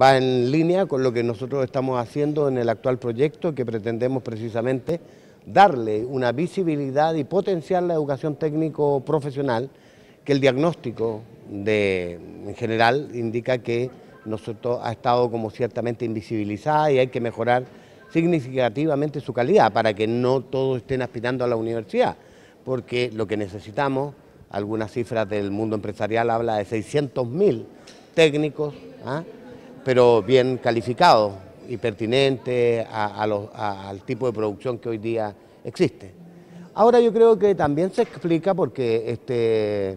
va en línea con lo que nosotros estamos haciendo en el actual proyecto que pretendemos precisamente darle una visibilidad y potenciar la educación técnico profesional que el diagnóstico de, en general indica que nosotros ha estado como ciertamente invisibilizada y hay que mejorar significativamente su calidad para que no todos estén aspirando a la universidad, porque lo que necesitamos, algunas cifras del mundo empresarial habla de 600.000 técnicos, ¿ah? pero bien calificado y pertinente al tipo de producción que hoy día existe. Ahora yo creo que también se explica porque este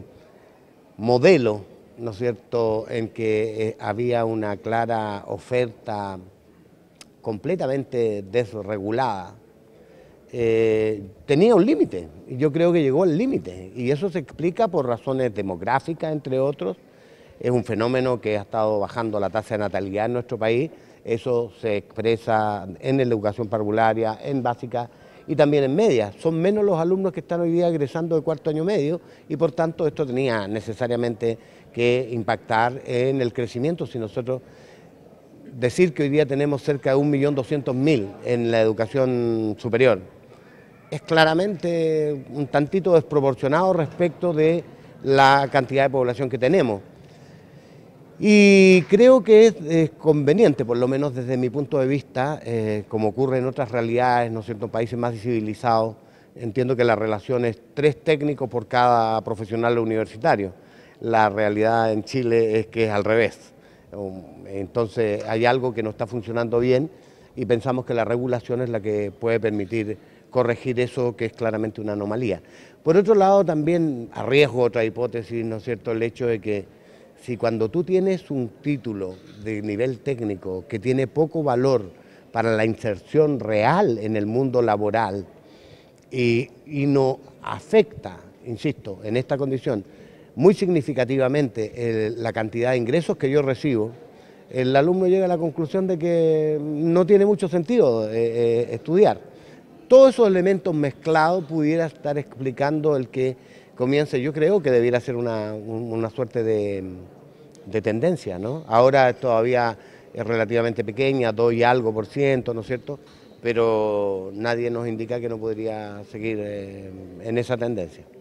modelo, ¿no es cierto?, en que eh, había una clara oferta completamente desregulada, eh, tenía un límite, y yo creo que llegó al límite, y eso se explica por razones demográficas, entre otros, es un fenómeno que ha estado bajando la tasa de natalidad en nuestro país. Eso se expresa en la educación parvularia, en básica y también en media. Son menos los alumnos que están hoy día egresando de cuarto año medio y por tanto esto tenía necesariamente que impactar en el crecimiento si nosotros decir que hoy día tenemos cerca de 1.200.000 en la educación superior es claramente un tantito desproporcionado respecto de la cantidad de población que tenemos. Y creo que es, conveniente, por lo menos desde mi punto de vista, eh, como ocurre en otras realidades, ¿no es cierto?, países más civilizados, entiendo que la relación es tres técnicos por cada profesional universitario. La realidad en Chile es que es al revés. Um, entonces hay algo que no está funcionando bien y pensamos que la regulación es la que puede permitir corregir eso que es claramente una anomalía. Por otro lado, también arriesgo otra hipótesis, ¿no es cierto?, el hecho de que si cuando tú tienes un título de nivel técnico que tiene poco valor para la inserción real en el mundo laboral y, no afecta, insisto, en esta condición, muy significativamente la cantidad de ingresos que yo recibo, el alumno llega a la conclusión de que no tiene mucho sentido eh, eh, estudiar. Todos esos elementos mezclados pudiera estar explicando el que comience, yo creo que debiera ser una suerte de de tendencia, ¿no? Ahora todavía es relativamente pequeña, 2 y algo por ciento, ¿no es cierto? Pero nadie nos indica que no podría seguir eh, en esa tendencia.